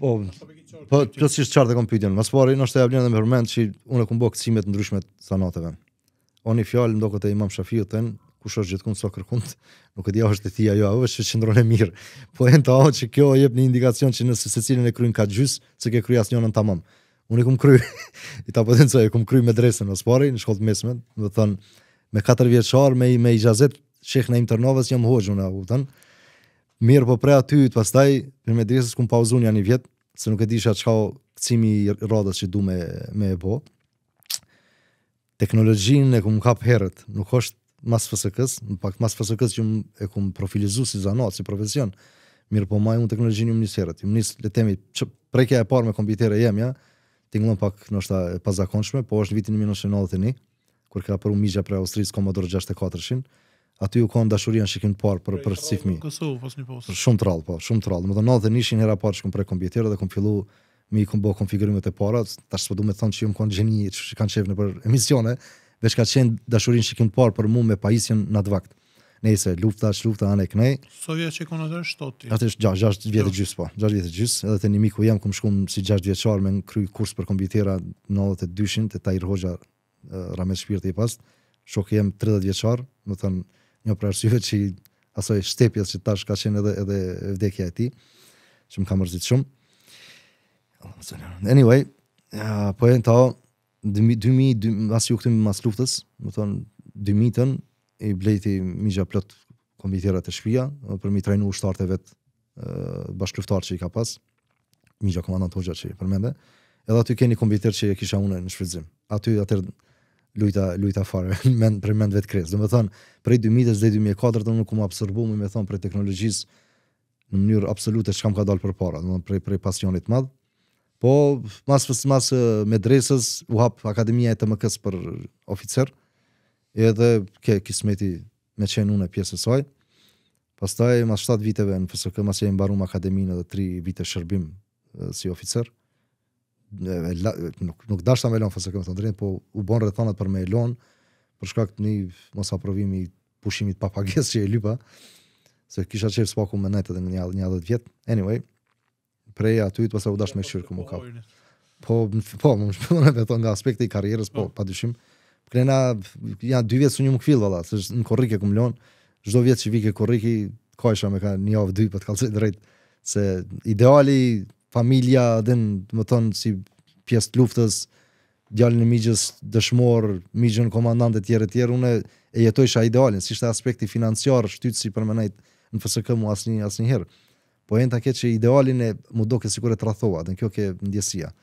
po po të si çfarë të kompjuterin më sporë nëse ja vjen dhe më përmend se unë kam bërë kësime të ndryshme të sanateve oni fjalë ndokët e imam shafiut thën kush është gjithkund sa kërkund nuk e di ajo është ti ajo ajo është qendron e mirë po enta ajo që kjo jep një indikacion që nëse secilin e kryen ka gjys se ke kryas njëon në tamam unë kum kry, i ta pozenca e kam kryer me dresën në sporë në shkollë mesme do thën me katër vjeçar me me ijazet shekh na internovës jam hoxhun u kupton Mirë po prea aty të pastaj në medresës ku pauzun janë një vjetë, se nuk e disha sa çka këcimi i rrodës që du me me e bo. Teknologjinë ku më kap herët, nuk është mas fësëkës, s në pak mas fësëkës s që më e kum profilizuar si zanat, si profesion. Mirë po majë unë teknologjinë më nisërat, më njësë le të themi prekja e parë me kompitere jem jam ja. Tingëllon pak noshta e pazakonshme, po është në vitin 1991 kur ka për u mija për Austrisë Komodor 64 aty u kanë dashurinë shikim të parë për për si fëmijë. Kosovë pas një postë. Shumë trall po, shumë trall. Do të thonë edhe nishin hera parë shkum për kompjuter dhe kum fillu me kum bë konfigurimet e para, tash po duhet të thonë se jam kanë gjeni që kanë shëvë për emisione, veç ka qenë dashurinë shikim të parë për mua me pajisjen në advakt. Nëse lufta, lufta anë kënej. Sovia që kanë atë shtoti. Atë është 6 vjet e gjys po. 6 vjet e gjys, edhe te nimiku jam kum shkum si 6 vjeçar me kry kurs për kompjutera në 92-shin te Tahir Hoxha eh, Ramel Shpirti past. Shok jam 30 vjeçar, do të thonë një për arsyve që asoj shtepjes që tash ka qenë edhe, edhe vdekja e ti, që më ka mërzit shumë. Anyway, po e në ta, 2000, mas ju mas luftës, do thonë, 2000 tën, i blejti migja plot kombi e të shpia, për mi trajnu ushtarët e vetë bashkëluftarë që i ka pas, migja komandant hoxha që i përmende, edhe aty keni kombi që i kisha une në shfridzim. Aty, atër, lujta lujta fare mend për mend vetë kres. Domethën për 2000 deri 2004 unë nuk më absorbuar më më thon për teknologjisë në mënyrë absolute çka më ka dalë përpara, domethën për për pasionit madh. Po mas pas mas me dresës u hap akademia e TMK-s për oficer. Edhe ke kismeti me çënunë pjesën e saj. Pastaj mas 7 viteve në FSK mas jam mbaruar akademinë edhe 3 vite shërbim si oficer. Ë nuk nuk dashta me lon fasë këto drejt, po u bën rrethonat për me lon për shkak të një mos aprovimi pushimit pa pagesë që e lypa se kisha qef spaku me nejtë edhe një, një 10 vjetë. Anyway, prej aty të pasaj u dash me shqyrë këmë ka. Po, po, më shpëllon e beton nga aspekti i karierës, po, po. pa dyshim. Krena, janë dy vjet së një më këfilë, se në korrike këmë lonë, çdo vjetë që vike korriki, ka me një javë dy, për të kalëzit drejt se ideali familja dhe në më thonë si pjesë të luftës, djallin e migjës dëshmor, migjën komandant e tjere tjere, unë e jetoj shë idealin, si shte aspekti financiar, shtytë si përmenajt në fësë mu asni, asni herë. Po e në që idealin e mu doke si kur e trathoa, dhe në kjo ke ndjesia.